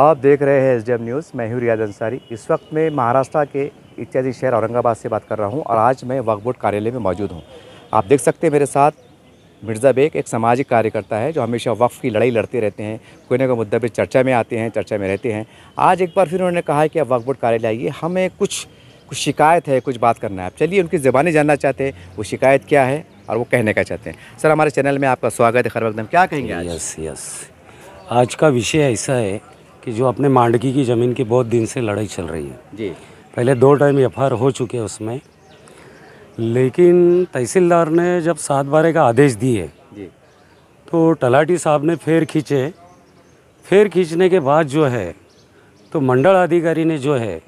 आप देख रहे हैं एस न्यूज़ मैं हूँ रियाज अंसारी इस वक्त मैं महाराष्ट्र के इत्यादि शहर औरंगाबाद से बात कर रहा हूँ और आज मैं वक्फ बोर्ड कार्यालय में मौजूद हूँ आप देख सकते हैं मेरे साथ मिर्ज़ा बेग एक सामाजिक कार्यकर्ता है जो हमेशा वक्फ़ की लड़ाई लड़ते रहते हैं कोई ना कोई मुद्दे पर चर्चा में आते हैं चर्चा में रहते हैं आज एक बार फिर उन्होंने कहा है कि आप वक्फ बोर्ड कार्यालय आइए हमें कुछ कुछ शिकायत है कुछ बात करना है आप चलिए उनकी ज़बानी जानना चाहते हैं वो शिकायत क्या है और वो कहने का चाहते हैं सर हमारे चैनल में आपका स्वागत है खरबकदम क्या कहेंगे यस यस आज का विषय ऐसा है कि जो अपने मांडकी की ज़मीन की बहुत दिन से लड़ाई चल रही है जी पहले दो टाइम एफ हो चुके हैं उसमें लेकिन तहसीलदार ने जब सात बारह का आदेश दिए तो तलाटी साहब ने फिर खींचे फिर खींचने के बाद जो है तो मंडल अधिकारी ने जो है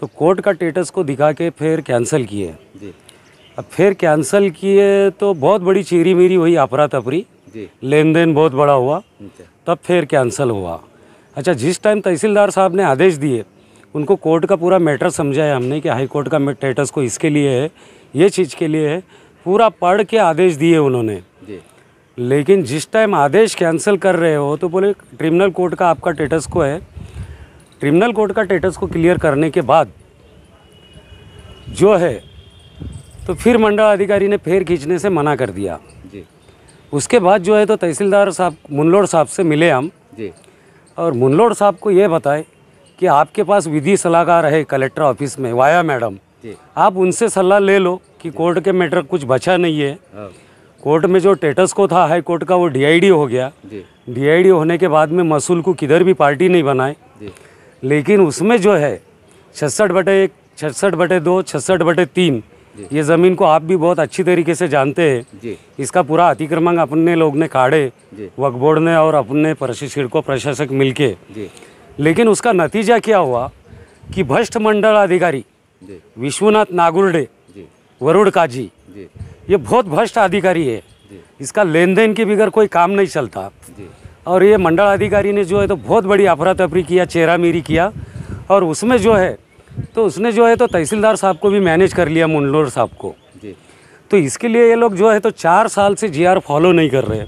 तो कोर्ट का टेटस को दिखा के फिर कैंसिल किए अब फिर कैंसिल किए तो बहुत बड़ी चीरी मीरी हुई आपरा तपरी लेन देन बहुत बड़ा हुआ अच्छा। तब फिर कैंसिल हुआ अच्छा जिस टाइम तहसीलदार साहब ने आदेश दिए उनको कोर्ट का पूरा मैटर समझाया हमने कि हाई कोर्ट का स्टेटस को इसके लिए है ये चीज़ के लिए है पूरा पढ़ के आदेश दिए उन्होंने लेकिन जिस टाइम आदेश कैंसिल कर रहे हो तो बोले ट्रिमिनल कोर्ट का आपका टेटस को है ट्रिमिनल कोर्ट का टेटस को क्लियर करने के बाद जो है तो फिर मंडल अधिकारी ने फेर खींचने से मना कर दिया जी उसके बाद जो है तो तहसीलदार साहब मुनलोड साहब से मिले हम जी और मुनलोड साहब को ये बताएं कि आपके पास विधि सलाहकार है कलेक्टर ऑफिस में वाया मैडम आप उनसे सलाह ले लो कि कोर्ट के मैटर कुछ बचा नहीं है हाँ। कोर्ट में जो टेटस को था हाई कोर्ट का वो डीआईडी हो गया डीआईडी होने के बाद में मसूल को किधर भी पार्टी नहीं बनाए लेकिन उसमें जो है छसठ बटे एक छसठ बटे दो छसठ बटे तीन ये ज़मीन को आप भी बहुत अच्छी तरीके से जानते हैं इसका पूरा अतिक्रमण अपने लोग ने काढ़े वक बोर्ड ने और अपने प्रशिक्षण को प्रशासक मिलके लेकिन उसका नतीजा क्या हुआ कि भ्रष्ट मंडल अधिकारी विश्वनाथ नागुरडे वरुण काजी ये बहुत भ्रष्ट अधिकारी है इसका लेन देन के बगैर कोई काम नहीं चलता और ये मंडल अधिकारी ने जो है तो बहुत बड़ी अफरा तफरी किया चेहरा मेरी किया और उसमें जो है तो उसने जो है तो तहसीलदार साहब को भी मैनेज कर लिया मुंडलोर साहब को जी तो इसके लिए ये लोग जो है तो चार साल से जीआर फॉलो नहीं कर रहे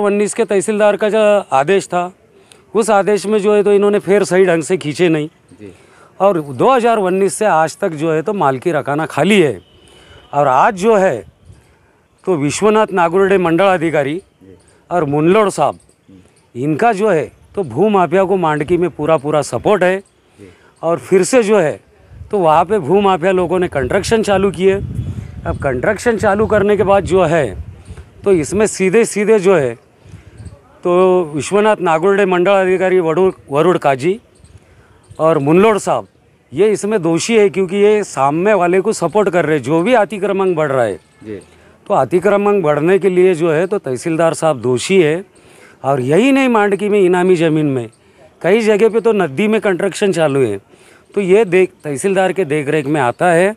उन्नीस के तहसीलदार का जो आदेश था उस आदेश में जो है तो इन्होंने फिर सही ढंग से खींचे नहीं और उन्नीस से आज तक जो है तो मालकी रखाना खाली है और आज जो है तो विश्वनाथ नागुरडे मंडल अधिकारी और मुनलोड़ साहब हम्म। इनका जो है तो भू माफिया को मांडकी में पूरा पूरा सपोर्ट है और फिर से जो है तो वहाँ पे भू माफिया लोगों ने कंस्ट्रक्शन चालू किए अब कंस्ट्रक्शन चालू करने के बाद जो है तो इसमें सीधे सीधे जो है तो विश्वनाथ नागुरडे मंडल अधिकारी वरुण वरुण काजी और मुनलोड साहब ये इसमें दोषी है क्योंकि ये सामने वाले को सपोर्ट कर रहे जो भी अतिक्रमण बढ़ रहा है जी तो अतिक्रमण बढ़ने के लिए जो है तो तहसीलदार साहब दोषी है और यही नहीं मांडकी में इनामी ज़मीन में कई जगह पे तो नदी में कंस्ट्रक्शन चालू है तो ये देख तहसीलदार के देख रेख में आता है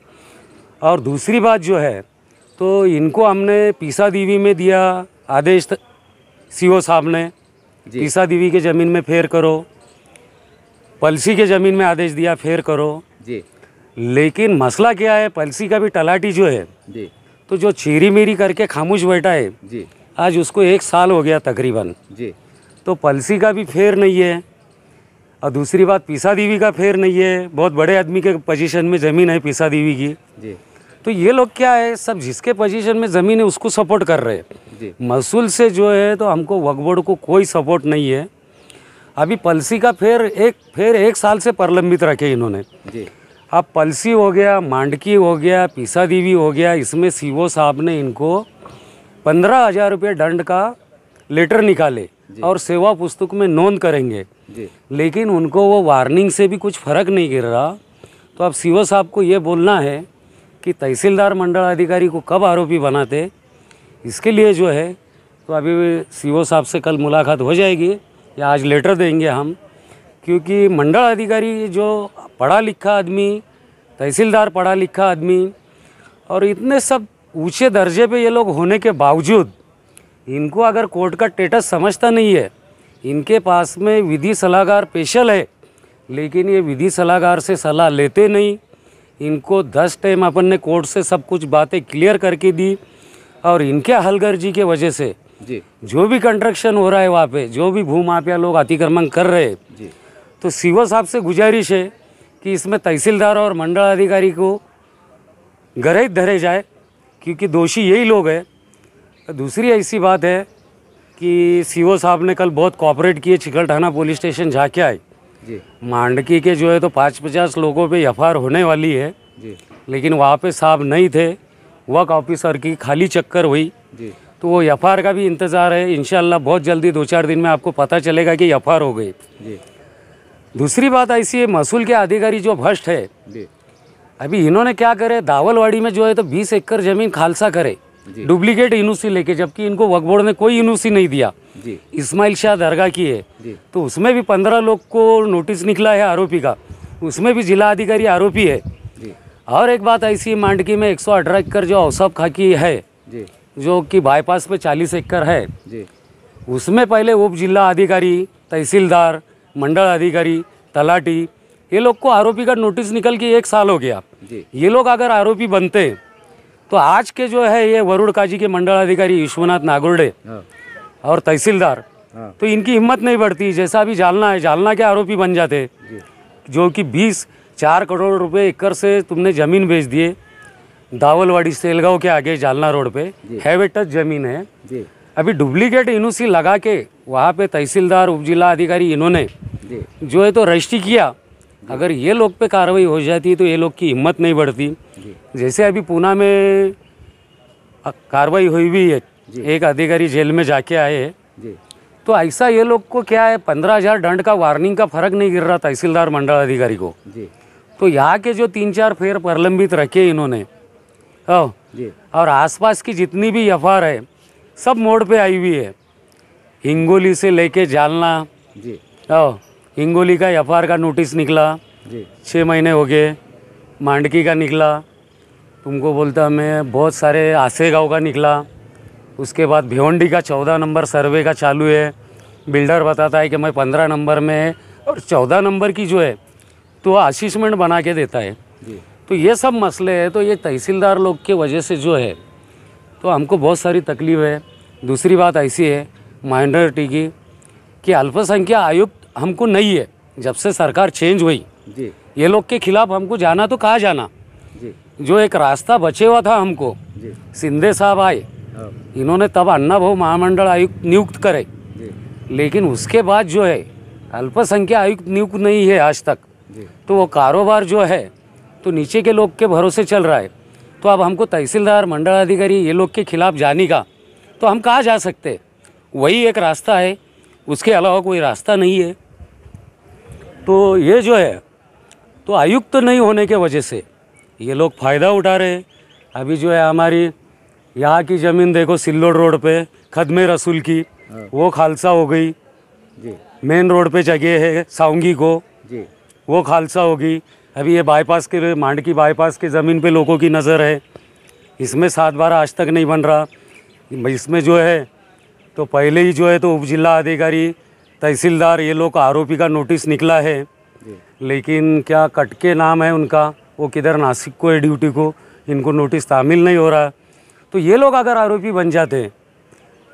और दूसरी बात जो है तो इनको हमने पीसा देवी में दिया आदेश सी ओ साहब ने पीसा देवी के ज़मीन में फेर करो पलसी के ज़मीन में आदेश दिया फेर करो जी लेकिन मसला क्या है पलसी का भी तलाटी जो है जी तो जो चीरी मीरी करके खामोश बैठा है जी आज उसको एक साल हो गया तकरीबन जी तो पलसी का भी फेर नहीं है और दूसरी बात पीसा देवी का फेर नहीं है बहुत बड़े आदमी के पोजीशन में ज़मीन है पीसा देवी की जी तो ये लोग क्या है सब जिसके पोजीशन में ज़मीन है उसको सपोर्ट कर रहे हैं महसूल से जो है तो हमको वकबोर्ड को कोई सपोर्ट नहीं है अभी पलसी का फेर एक फेर एक साल से प्रलंबित रखे इन्होंने जी अब पलसी हो गया मांडकी हो गया पीसा देवी हो गया इसमें सी साहब ने इनको पंद्रह हज़ार रुपये दंड का लेटर निकाले और सेवा पुस्तक में नोंद करेंगे लेकिन उनको वो वार्निंग से भी कुछ फ़र्क नहीं गिर रहा तो अब सीओ साहब को ये बोलना है कि तहसीलदार मंडल अधिकारी को कब आरोपी बनाते इसके लिए जो है तो अभी सीओ साहब से कल मुलाकात हो जाएगी या आज लेटर देंगे हम क्योंकि मंडल अधिकारी जो पढ़ा लिखा आदमी तहसीलदार पढ़ा लिखा आदमी और इतने सब ऊंचे दर्जे पे ये लोग होने के बावजूद इनको अगर कोर्ट का स्टेटस समझता नहीं है इनके पास में विधि सलाहकार स्पेशल है लेकिन ये विधि सलाहकार से सलाह लेते नहीं इनको दस टाइम अपन ने कोर्ट से सब कुछ बातें क्लियर करके दी और इनके हलगर्जी के वजह से जी जो भी कंस्ट्रक्शन हो रहा है वहाँ पे जो भी भूमाफिया लोग अतिक्रमण कर रहे हैं तो सीओ साहब से गुजारिश है कि इसमें तहसीलदार और मंडल अधिकारी को गरहित धरे जाए क्योंकि दोषी यही लोग हैं दूसरी ऐसी बात है कि सीओ साहब ने कल बहुत कॉपरेट किए थाना पुलिस स्टेशन जाके आए जी मांडकी के जो है तो पाँच पचास लोगों पे एफ होने वाली है जी लेकिन वहाँ पे साहब नहीं थे वर्क ऑफिसर की खाली चक्कर हुई जी तो वो एफ का भी इंतज़ार है इन बहुत जल्दी दो चार दिन में आपको पता चलेगा कि एफ हो गई जी दूसरी बात ऐसी है मसूल के अधिकारी जो भ्रष्ट है जी अभी इन्होंने क्या करे दावलवाड़ी में जो है तो बीस एकड़ ज़मीन खालसा करे डुप्लीकेट यूनिवर्सिटी लेके जबकि इनको वकबोर्ड बोर्ड ने कोई यूनिवर्सिटी नहीं दिया इस्माइल शाह दरगाह की है तो उसमें भी पंद्रह लोग को नोटिस निकला है आरोपी का उसमें भी जिला अधिकारी आरोपी है और एक बात ऐसी मांडकी में अठारह एकड़ जो औसफ खाकी है जो कि बाईपास पे चालीस एकड़ है उसमें पहले उप जिला अधिकारी तहसीलदार मंडल अधिकारी तलाटी ये लोग को आरोपी का नोटिस निकल के एक साल हो गया ये लोग अगर आरोपी बनते तो आज के जो है ये वरुण काजी के मंडल अधिकारी विश्वनाथ नागोड़े हाँ। और तहसीलदार हाँ। तो इनकी हिम्मत नहीं बढ़ती जैसा अभी जालना है जालना के आरोपी बन जाते जो कि बीस चार करोड़ रुपए एकड़ से तुमने ज़मीन बेच दिए दावलवाड़ी सेलगांव के आगे जालना रोड पे वे टच जमीन है अभी डुप्लीकेट इनोसी लगा के वहाँ पे तहसीलदार उप जिला अधिकारी इन्होंने जो है तो रजिस्ट्री किया अगर ये लोग पे कार्रवाई हो जाती तो ये लोग की हिम्मत नहीं बढ़ती जी जैसे अभी पूना में कार्रवाई हुई हुई है एक अधिकारी जेल में जाके आए जी तो ऐसा ये लोग को क्या है पंद्रह हजार दंड का वार्निंग का फर्क नहीं गिर रहा तहसीलदार मंडल अधिकारी को जी तो यहाँ के जो तीन चार फेर प्रलंबित रखे इन्होंने ओ, जी और आसपास की जितनी भी एफ है सब मोड़ पे आई हुई है हिंगोली से लेके जालना जी ओ, हिंगोली का एफ का नोटिस निकला जी छः महीने हो गए मांडकी का निकला तुमको बोलता मैं बहुत सारे आसे गाँव का निकला उसके बाद भिवंडी का चौदह नंबर सर्वे का चालू है बिल्डर बताता है कि मैं पंद्रह नंबर में है और चौदह नंबर की जो है तो असिसमेंट बना के देता है तो ये सब मसले हैं तो ये तहसीलदार लोग के वजह से जो है तो हमको बहुत सारी तकलीफ़ है दूसरी बात ऐसी है माइनॉरिटी की कि अल्पसंख्या आयुक्त हमको नहीं है जब से सरकार चेंज हुई जी ये लोग के खिलाफ हमको जाना तो कहाँ जाना जो एक रास्ता बचे हुआ था हमको सिंधे साहब आए हाँ। इन्होंने तब अन्ना भाव महामंडल आयुक्त नियुक्त करे लेकिन उसके बाद जो है अल्पसंख्या आयुक्त नियुक्त नहीं है आज तक तो वो कारोबार जो है तो नीचे के लोग के भरोसे चल रहा है तो अब हमको तहसीलदार मंडलाधिकारी ये लोग के खिलाफ जाने का तो हम कहाँ जा सकते वही एक रास्ता है उसके अलावा कोई रास्ता नहीं है तो ये जो है तो आयुक्त तो नहीं होने के वजह से ये लोग फ़ायदा उठा रहे हैं अभी जो है हमारी यहाँ की ज़मीन देखो सिल्लोड़ रोड पे खदमे रसूल की हाँ। वो खालसा हो गई मेन रोड पे जगह है साउंगी को जी वो खालसा होगी अभी ये बाईपास के मांड की बाईपास के ज़मीन पे लोगों की नज़र है इसमें सात बारह आज तक नहीं बन रहा इसमें जो है तो पहले ही जो है तो उप जिला अधिकारी तहसीलदार ये लोग आरोपी का नोटिस निकला है लेकिन क्या कटके नाम है उनका वो किधर नासिक को है ड्यूटी को इनको नोटिस तामिल नहीं हो रहा तो ये लोग अगर आरोपी बन जाते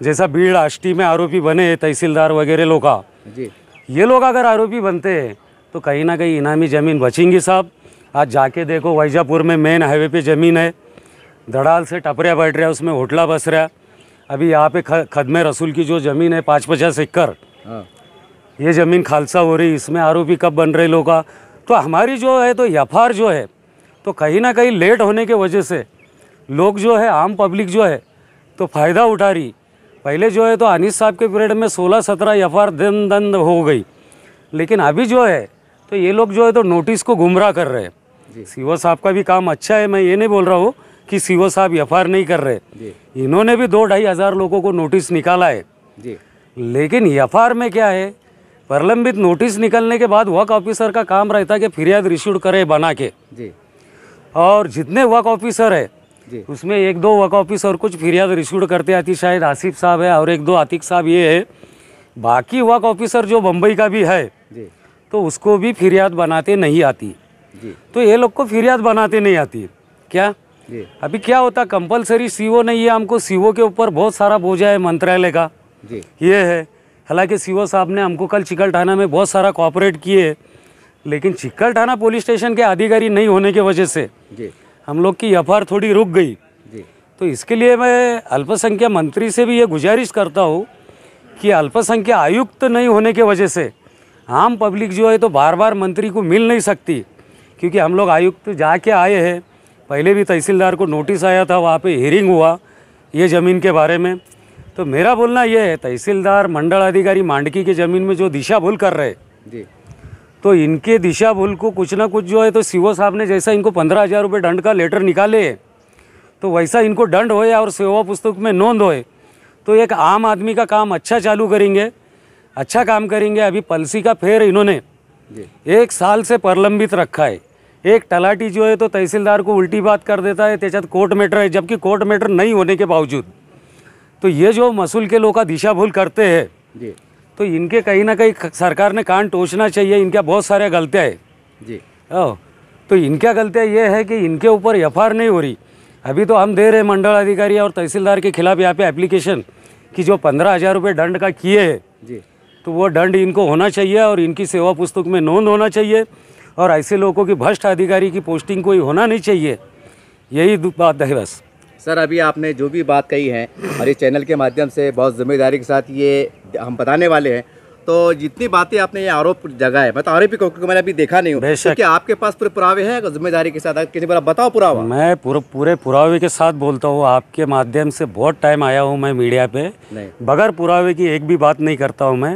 जैसा भीड़ आष्टी में आरोपी बने तहसीलदार वगैरह लोग का ये लोग अगर आरोपी बनते हैं तो कहीं ना कहीं इनामी ज़मीन बचेंगी साहब आज जाके देखो वैजापुर में मेन हाईवे पे ज़मीन है दड़ाल से टपरिया बैठ रहा है उसमें होटला बस रहा अभी यहाँ पे खदमे रसूल की जो ज़मीन है पाँच पचास एकड़ हाँ। ये ज़मीन खालसा हो रही इसमें आरोपी कब बन रहे लोग का तो हमारी जो है तो एफ जो है तो कहीं ना कहीं लेट होने के वजह से लोग जो है आम पब्लिक जो है तो फ़ायदा उठा रही पहले जो है तो अनिस साहब के पीरियड में 16 सत्रह एफ आर दिन दंद हो गई लेकिन अभी जो है तो ये लोग जो है तो नोटिस को गुमराह कर रहे हैं सीओ साहब का भी काम अच्छा है मैं ये नहीं बोल रहा हूँ कि सीओ साहब एफ नहीं कर रहे इन्होंने भी दो ढाई हज़ार लोगों को नोटिस निकाला है लेकिन एफ में क्या है प्रलंबित नोटिस निकलने के बाद वर्क ऑफिसर का काम रहता है कि फिरियाद रिश्यूड करे बना के जी और जितने वर्क ऑफिसर है उसमें एक दो वर्क ऑफिसर कुछ फिरियाद रिश्यूड करते आती शायद आसिफ साहब है और एक दो आतिक साहब ये है बाकी वर्क ऑफिसर जो बम्बई का भी है तो उसको भी फिरियाद बनाते नहीं आती तो ये लोग को फिरियाद बनाते नहीं आती क्या अभी क्या होता कंपलसरी सीओ नहीं है हमको सीओ के ऊपर बहुत सारा बोझा है मंत्रालय का ये है हालांकि सीओ साहब ने हमको कल चिकल थाना में बहुत सारा कॉपरेट किए लेकिन चिकल थाना पुलिस स्टेशन के अधिकारी नहीं होने की वजह से जी हम लोग की एफ थोड़ी रुक गई जी तो इसके लिए मैं अल्पसंख्या मंत्री से भी ये गुजारिश करता हूँ कि अल्पसंख्या आयुक्त नहीं होने की वजह से आम पब्लिक जो है तो बार बार मंत्री को मिल नहीं सकती क्योंकि हम लोग आयुक्त जाके आए हैं पहले भी तहसीलदार को नोटिस आया था वहाँ पे हियरिंग हुआ ये ज़मीन के बारे में तो मेरा बोलना यह है तहसीलदार मंडल अधिकारी मांडकी की ज़मीन में जो दिशा भूल कर रहे जी तो इनके दिशा भूल को कुछ ना कुछ जो है तो सीओ साहब ने जैसा इनको पंद्रह हज़ार रुपये दंड का लेटर निकाले तो वैसा इनको दंड होए और सेवा पुस्तक में नोंद होए तो एक आम आदमी का काम अच्छा चालू करेंगे अच्छा काम करेंगे अभी पलसी का फेर इन्होंने एक साल से प्रलंबित रखा है एक तलाटी जो है तो तहसीलदार को उल्टी बात कर देता है तेजा कोर्ट मैटर है जबकि कोर्ट मैटर नहीं होने के बावजूद तो ये जो मसूल के लोग का दिशा भूल करते हैं जी तो इनके कहीं ना कहीं सरकार ने कान टोचना चाहिए इनके बहुत सारे गलतियाँ है जी ओ तो इनका गलतियाँ ये है कि इनके ऊपर एफ नहीं हो रही अभी तो हम दे रहे मंडल अधिकारी और तहसीलदार के खिलाफ यहाँ पे एप्लीकेशन कि जो पंद्रह हज़ार रुपये दंड का किए है तो वो दंड इनको होना चाहिए और इनकी सेवा पुस्तक में नोंद होना चाहिए और ऐसे लोगों की भ्रष्ट अधिकारी की पोस्टिंग कोई होना नहीं चाहिए यही बात है बस सर अभी आपने जो भी बात कही है हमारे चैनल के माध्यम से बहुत ज़िम्मेदारी के साथ ये हम बताने वाले हैं तो जितनी बातें आपने ये आरोप जगाए मैं तो आरोपी को क्योंकि मैंने अभी देखा नहीं हूँ तो क्योंकि आपके पास पूरे पुरावे हैं जिम्मेदारी के साथ किसी बार बताओ पुरावा मैं पूरे पूरे पुरावे के साथ बोलता हूँ आपके माध्यम से बहुत टाइम आया हूँ मैं मीडिया पे बगैर पुरावे की एक भी बात नहीं करता हूँ मैं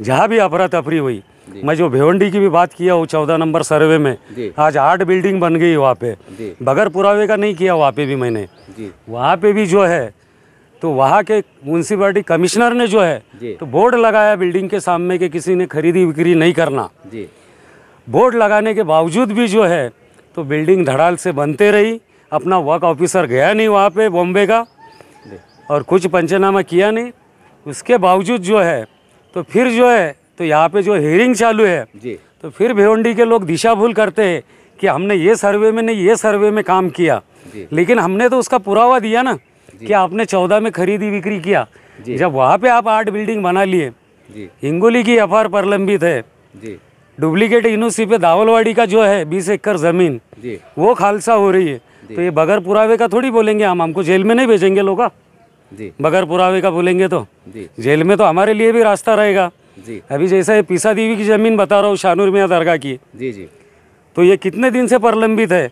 जहाँ भी अफरा तफरी हुई मैं जो भिवंडी की भी बात किया हूँ चौदह नंबर सर्वे में आज आठ बिल्डिंग बन गई वहाँ पे बगर पुरावे का नहीं किया वहाँ पे भी मैंने वहाँ पे भी जो है तो वहाँ के म्यूनसिपाली कमिश्नर ने जो है तो बोर्ड लगाया बिल्डिंग के सामने के किसी ने खरीदी बिक्री नहीं करना बोर्ड लगाने के बावजूद भी जो है तो बिल्डिंग धड़ाल से बनते रही अपना वर्क ऑफिसर गया नहीं वहाँ पे बॉम्बे का और कुछ पंचनामा किया नहीं उसके बावजूद जो है तो फिर जो है तो यहाँ पे जो हेयरिंग चालू है जी तो फिर भिवंडी के लोग दिशा भूल करते हैं कि हमने ये सर्वे में नहीं ये सर्वे में काम किया लेकिन हमने तो उसका पुरावा दिया ना कि आपने चौदह में खरीदी बिक्री किया जब वहाँ पे आप आठ बिल्डिंग बना लिए हिंगोली की एफ आर प्रलंबित है डुप्लीकेट यूनिवर्सिटी पे दावलवाड़ी का जो है बीस एकड़ जमीन वो खालसा हो रही है तो ये बगैर पुरावे का थोड़ी बोलेंगे हम हमको जेल में नहीं भेजेंगे लोग हाँ। बगैर पुरावे का बोलेंगे तो जेल में तो हमारे लिए भी रास्ता रहेगा जी अभी जैसा पीसा देवी की जमीन बता रहा हूँ शानूर मियाँ दरगाह की जी जी तो ये कितने दिन से प्रलंबित है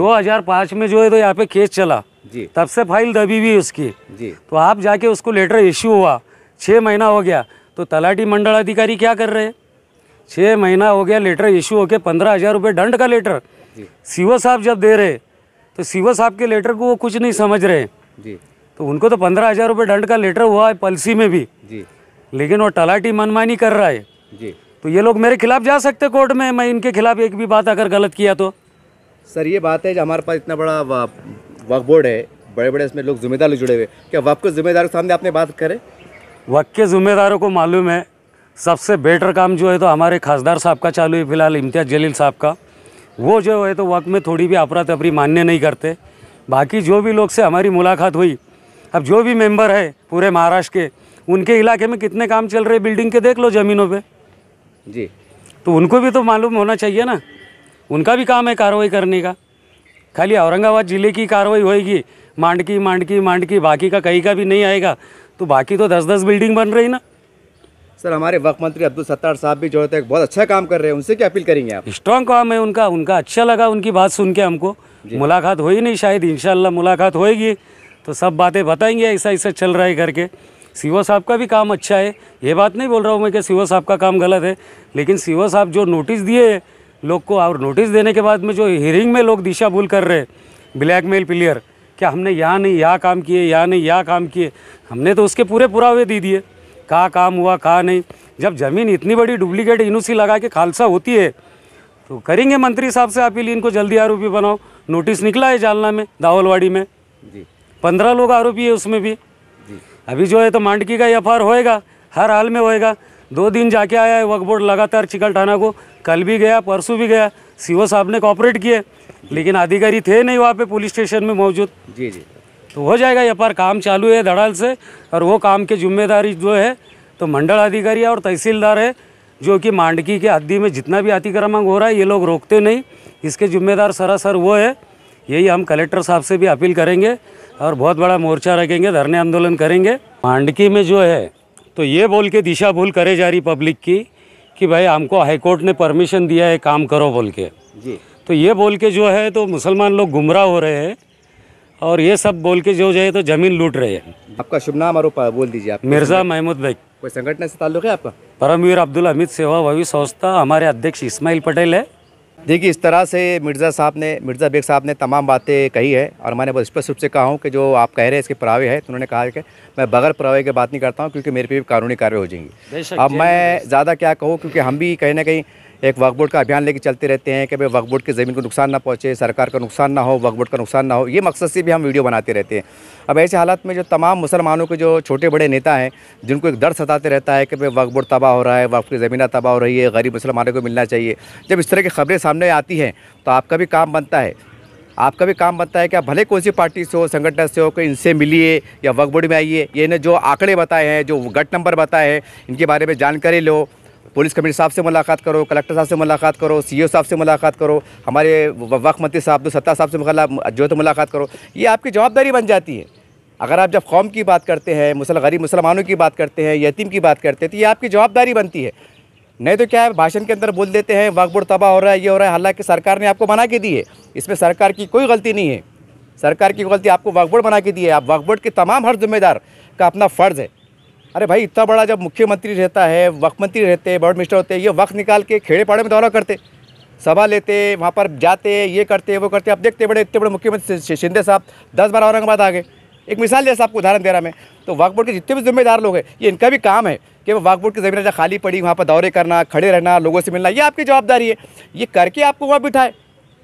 2005 में जो है तो यहाँ पे केस चला जी तब से फाइल दबी हुई उसकी जी तो आप जाके उसको लेटर इश्यू हुआ छः महीना हो गया तो तलाटी मंडल अधिकारी क्या कर रहे हैं छः महीना हो गया लेटर इशू होके पंद्रह हज़ार रुपये दंड का लेटर सीओ साहब जब दे रहे तो सीओ साहब के लेटर को वो कुछ नहीं समझ रहे जी तो उनको तो पंद्रह हज़ार रुपये दंड का लेटर हुआ है पलसी में भी जी लेकिन वो टलाटी मनमानी कर रहा है जी तो ये लोग मेरे खिलाफ जा सकते कोर्ट में मैं इनके खिलाफ एक भी बात अगर गलत किया तो सर ये बात है जो हमारे पास इतना बड़ा वक्फ बोर्ड है बड़े बड़े इसमें लोग जिम्मेदार जुड़े हुए क्या वक्फ के जिम्मेदार सामने आपने बात करें वक्त के जिम्मेदारों को मालूम है सबसे बेटर काम जो है तो हमारे खासदार साहब का चालू है फिलहाल इम्तियाज़ जलील साहब का वो जो है तो वक्त में थोड़ी भी अपरा तफरी मान्य नहीं करते बाकी जो भी लोग से हमारी मुलाकात हुई अब जो भी मेंबर है पूरे महाराष्ट्र के उनके इलाके में कितने काम चल रहे बिल्डिंग के देख लो ज़मीनों पर जी तो उनको भी तो मालूम होना चाहिए ना उनका भी काम है कार्रवाई करने का खाली औरंगाबाद ज़िले की कार्रवाई होएगी मांडकी मांडकी मांडकी बाकी का कहीं का भी नहीं आएगा तो बाकी तो दस दस बिल्डिंग बन रही ना सर हमारे वक्त मंत्री अब्दुल सत्तार साहब भी जो है तो बहुत अच्छा काम कर रहे हैं उनसे क्या अपील करेंगे आप स्ट्रॉन्ग काम है उनका उनका अच्छा लगा उनकी बात सुन के हमको मुलाकात हुई नहीं शायद इंशाल्लाह मुलाकात होएगी तो सब बातें बताएंगे ऐसा ऐसा चल रहा है करके सीवा साहब का भी काम अच्छा है ये बात नहीं बोल रहा हूँ मैं कि सीवा साहब का काम गलत है लेकिन सीवा साहब जो नोटिस दिए लोग को और नोटिस देने के बाद में जो हियरिंग में लोग दिशा भूल कर रहे ब्लैकमेल प्लेयर कि हमने यहाँ नहीं यहाँ काम किए यहाँ नहीं यहाँ काम किए हमने तो उसके पूरे पुरावे दे दिए कहाँ काम हुआ कहाँ नहीं जब ज़मीन इतनी बड़ी डुप्लीकेट उसी लगा के खालसा होती है तो करेंगे मंत्री साहब से अपील इनको जल्दी आरोपी बनाओ नोटिस निकला है जालना में दावलवाड़ी में जी पंद्रह लोग आरोपी है उसमें भी अभी जो है तो मांडकी का एफ होएगा हर हाल में होएगा दो दिन जाके आया है वक्फ बोर्ड लगातार चिकल थाना को कल भी गया परसों भी गया सी साहब ने कॉपरेट किए लेकिन अधिकारी थे नहीं वहाँ पे पुलिस स्टेशन में मौजूद जी जी तो हो जाएगा ये पर काम चालू है धड़ाल से और वो काम की जिम्मेदारी जो है तो मंडल अधिकारी और तहसीलदार है जो कि मांडकी के हद्दी में जितना भी अतिक्रमण हो रहा है ये लोग रोकते नहीं इसके जिम्मेदार सरासर वो है यही हम कलेक्टर साहब से भी अपील करेंगे और बहुत बड़ा मोर्चा रखेंगे धरने आंदोलन करेंगे मांडकी में जो है तो ये बोल के दिशा भूल करे जा रही पब्लिक की कि भाई हमको हाईकोर्ट ने परमिशन दिया है काम करो बोल के जी तो ये बोल के जो है तो मुसलमान लोग गुमराह हो रहे हैं और ये सब बोल के जो है तो जमीन लूट रहे हैं आपका शुभ नाम आरोप बोल दीजिए आप मिर्जा महमूद भाई कोई संगठन से ताल्लुक है आपका परमवीर अब्दुल हमीद सेवा भावी संस्था हमारे अध्यक्ष इस्माइल पटेल है देखिए इस तरह से मिर्ज़ा साहब ने मिर्ज़ा बेग साहब ने तमाम बातें कही है और मैंने बहुत स्पष्ट रूप से कहा हूँ कि जो आप कह रहे हैं इसके परावे है तो उन्होंने कहा कि मैं बगैर परावे की बात नहीं करता हूँ क्योंकि मेरे पे भी कानूनी कार्रवाई हो जाएंगी अब मैं ज़्यादा क्या कहूँ क्योंकि हम भी कहीं ना कहीं एक वक्फ बोर्ड का अभियान लेके चलते रहते हैं कि भाई वक्फ बोर्ड की ज़मीन को नुकसान ना पहुँचे सरकार का नुकसान ना हो वक्फ बोर्ड का नुकसान ना हो ये मकसद से भी हम वीडियो बनाते रहते हैं अब ऐसे हालात में जो तमाम मुसलमानों के जो छोटे बड़े नेता हैं जिनको एक डर सताते रहता है कि भाई वक्फ बोर्ड तबाह हो रहा है वक्फ की ज़मीन तबाह हो रही है गरीब मुसलमानों को मिलना चाहिए जब इस तरह की खबरें सामने आती हैं तो आपका भी काम बनता है आपका भी काम बनता है कि आप भले कौन सी पार्टी से हो संगठन से हो कि इनसे मिलिए या वक्त बोर्ड में आइए ये ने जो आंकड़े बताए हैं जो गट नंबर बताए हैं इनके बारे में जानकारी लो पुलिस कमिश्नर साहब से मुलाकात करो कलेक्टर साहब से मुलाकात करो ओ साहब से मुलाकात करो हमारे वक्त मंत्री साहब तो सत्ता साहब से जो तो मुलाकात करो ये आपकी जवाबदारी बन जाती है अगर आप जब कौम की बात करते हैं मुसल गरीब मुसलमानों की बात करते हैं यतीम की बात करते हैं तो ये आपकी जवाबदारी बनती है नहीं तो क्या है भाषण के अंदर बोल देते हैं बुढ़ तबाह हो रहा है ये हो रहा है हालांकि सरकार ने आपको बना के दी है इसमें सरकार की कोई गलती नहीं है सरकार की गलती आपको बुढ़ बना के दी है आप बुढ़ के तमाम हर जिम्मेदार का अपना फ़र्ज़ है अरे भाई इतना बड़ा जब मुख्यमंत्री रहता है वक्त मंत्री रहते हैं बॉर्ड मिनिस्टर होते हैं ये वक्त निकाल के खेड़े पाड़े में दौरा करते सभा लेते वहाँ पर जाते ये करते वो करते आप देखते बड़े इतने बड़े मुख्यमंत्री शिंदे साहब दस बार औरंगाबाद आ गए एक मिसाल जैसा आपको उदाहरण दे रहा मैं तो वाक बोर्ड के जितने भी जिम्मेदार लोग हैं ये इनका भी काम है कि वो वाक बोर्ड की ज़मीन जहाँ खाली पड़ी वहाँ पर दौरे करना खड़े रहना लोगों से मिलना ये आपकी जवाबदारी है ये करके आपको वहाँ बिठाए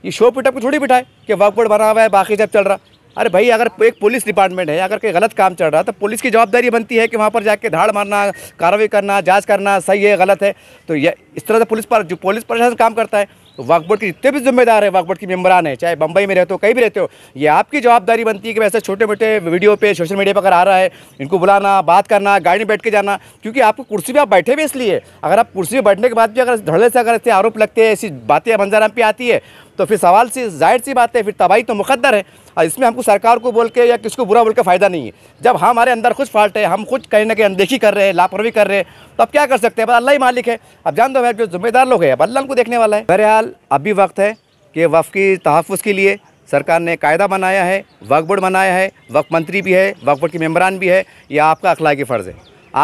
ये शो पिटअप को थोड़ी बिठाए कि वाक बोर्ड बना हुआ है बाकी जब चल रहा अरे भाई अगर एक पुलिस डिपार्टमेंट है अगर कोई गलत काम चल रहा है तो पुलिस की जवाबदारी बनती है कि वहाँ पर जाके धाड़ मारना कार्रवाई करना जांच करना सही है गलत है तो ये इस तरह से पुलिस पर जो पुलिस प्रशासन काम करता है तो वक्फ बोर्ड के जितने भी जिम्मेदार है वक्फ बोर्ड की मेम्बरान है चाहे बम्बई में रहते हो कहीं भी रहते हो ये आपकी जवाबदारी बनती है कि वैसे छोटे मोटे वीडियो पे सोशल मीडिया पर अगर आ रहा है इनको बुलाना बात करना गाड़ी में बैठ के जाना क्योंकि आपको कुर्सी पर आप बैठे भी इसलिए अगर आप कुर्सी पर बैठने के बाद भी अगर धड़े से अगर ऐसे आरोप लगते हैं ऐसी बातें मंजाराम पर आती है तो फिर सवाल सी जाहिर सी बात है फिर तबाही तो मुकद्दर है और इसमें हमको सरकार को बोल के या किसी को बुरा बोल के फ़ायदा नहीं है जब हमारे अंदर खुद फॉल्ट है हम खुद कहीं ना कहीं अनदेखी कर रहे हैं लापरवाही कर रहे हैं तो अब क्या कर सकते हैं अल्लाह ही मालिक है अब जान दो भाई जो जिम्मेदार लोग हैं अब अल्लाह उनको देखने वाला है बहरहाल अभी वक्त है कि वफ़ की तहफ़ के लिए सरकार ने कायदा बनाया है वक्फ बोर्ड बनाया है वक्फ मंत्री भी है वक्फ बोर्ड की मेम्बरान भी है यह आपका की फ़र्ज़ है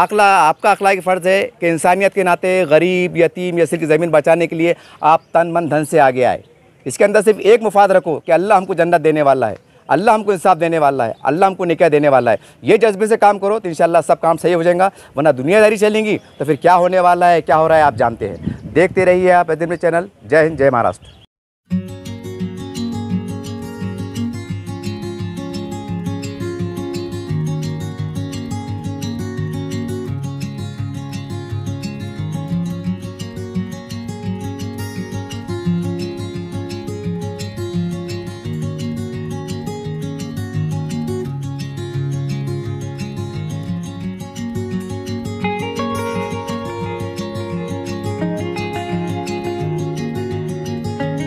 आखला आपका अखलाक फ़र्ज़ है कि इंसानियत के नाते गरीब यतीम यसिल की ज़मीन बचाने के लिए आप तन मन धन से आगे आए इसके अंदर सिर्फ एक मुफाद रखो कि अल्लाह हमको जन्नत देने वाला है अल्लाह हमको इंसाफ देने वाला है अल्लाह हमको निकाह देने वाला है ये जज्बे से काम करो तो इन सब काम सही हो जाएगा वरना दुनियादारी चलेंगी तो फिर क्या होने वाला है क्या हो रहा है आप जानते हैं देखते रहिए आप अदिन चैनल जय हिंद जय महाराष्ट्र